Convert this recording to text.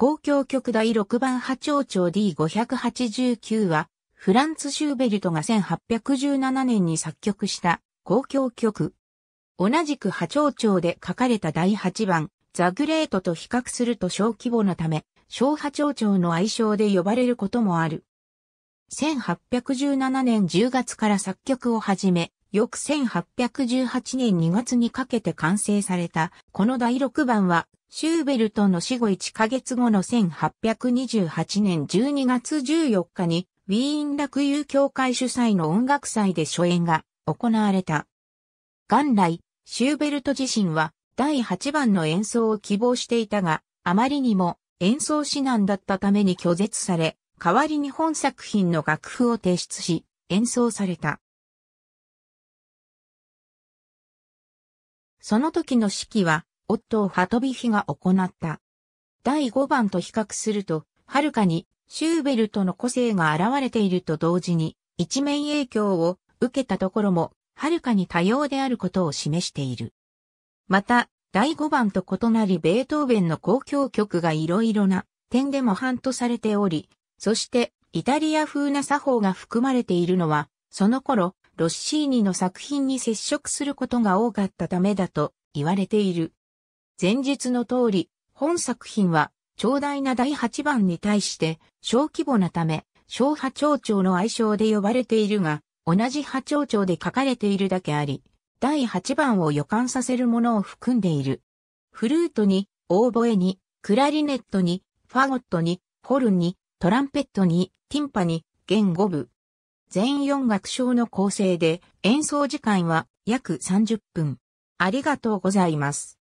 公共曲第6番波長長 D589 は、フランツ・シューベルトが1817年に作曲した公共曲。同じく波長長で書かれた第8番、ザ・グレートと比較すると小規模のため、小波長長の愛称で呼ばれることもある。1817年10月から作曲を始め、翌1818年2月にかけて完成された、この第6番はシューベルトの死後1ヶ月後の1828年12月14日に、ウィーン楽友協会主催の音楽祭で初演が行われた。元来、シューベルト自身は第8番の演奏を希望していたが、あまりにも演奏指南だったために拒絶され、代わりに本作品の楽譜を提出し、演奏された。その時の式は、夫を鳩び火が行った。第5番と比較すると、はるかにシューベルトの個性が現れていると同時に、一面影響を受けたところも、はるかに多様であることを示している。また、第5番と異なりベートーベンの交響曲が色々な点で模範とされており、そしてイタリア風な作法が含まれているのは、その頃、ロッシーニの作品に接触することが多かったためだと言われている。前述の通り、本作品は、長大な第8番に対して、小規模なため、小波長長の愛称で呼ばれているが、同じ波長長で書かれているだけあり、第8番を予感させるものを含んでいる。フルートに、オーボエに、クラリネットに、ファゴットに、ホルンに、トランペットに、ティンパに、弦五部。全4楽章の構成で演奏時間は約30分。ありがとうございます。